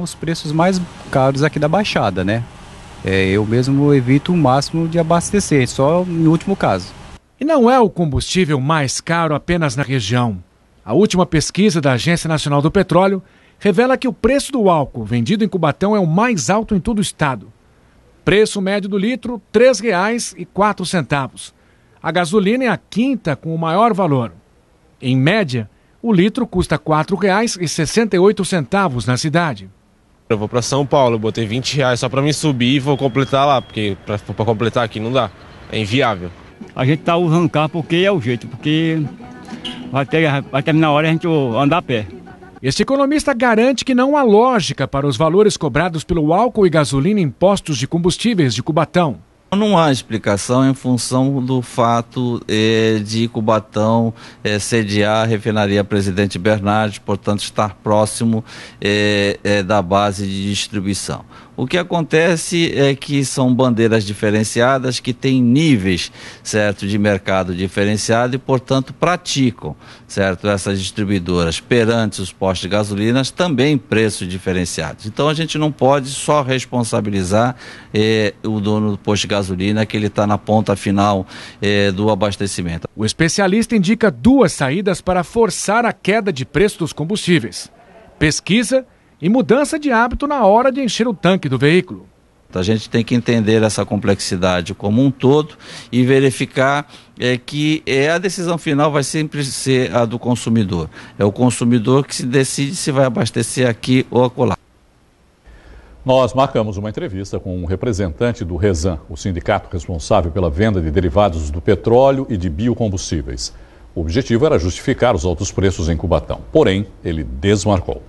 os preços mais caros aqui da Baixada, né? É, eu mesmo evito o máximo de abastecer, só em último caso. E não é o combustível mais caro apenas na região. A última pesquisa da Agência Nacional do Petróleo revela que o preço do álcool vendido em Cubatão é o mais alto em todo o estado. Preço médio do litro, R$ 3,04. A gasolina é a quinta com o maior valor. Em média, o litro custa R$ 4,68 na cidade. Eu vou para São Paulo, botei 20 reais só para me subir e vou completar lá, porque para completar aqui não dá, é inviável. A gente tá usando o carro porque é o jeito, porque vai, ter, vai terminar a hora a gente andar a pé. Este economista garante que não há lógica para os valores cobrados pelo álcool e gasolina em postos de combustíveis de Cubatão. Então, não há explicação em função do fato eh, de Cubatão eh, sediar a refinaria Presidente Bernardes, portanto, estar próximo eh, eh, da base de distribuição. O que acontece é que são bandeiras diferenciadas que têm níveis, certo, de mercado diferenciado e, portanto, praticam, certo, essas distribuidoras perante os postos de gasolinas também preços diferenciados. Então, a gente não pode só responsabilizar eh, o dono do posto de gasolina gasolina que ele está na ponta final eh, do abastecimento. O especialista indica duas saídas para forçar a queda de preço dos combustíveis: pesquisa e mudança de hábito na hora de encher o tanque do veículo. A gente tem que entender essa complexidade como um todo e verificar é, que é, a decisão final vai sempre ser a do consumidor. É o consumidor que se decide se vai abastecer aqui ou acolá. Nós marcamos uma entrevista com um representante do Rezan, o sindicato responsável pela venda de derivados do petróleo e de biocombustíveis. O objetivo era justificar os altos preços em Cubatão, porém, ele desmarcou.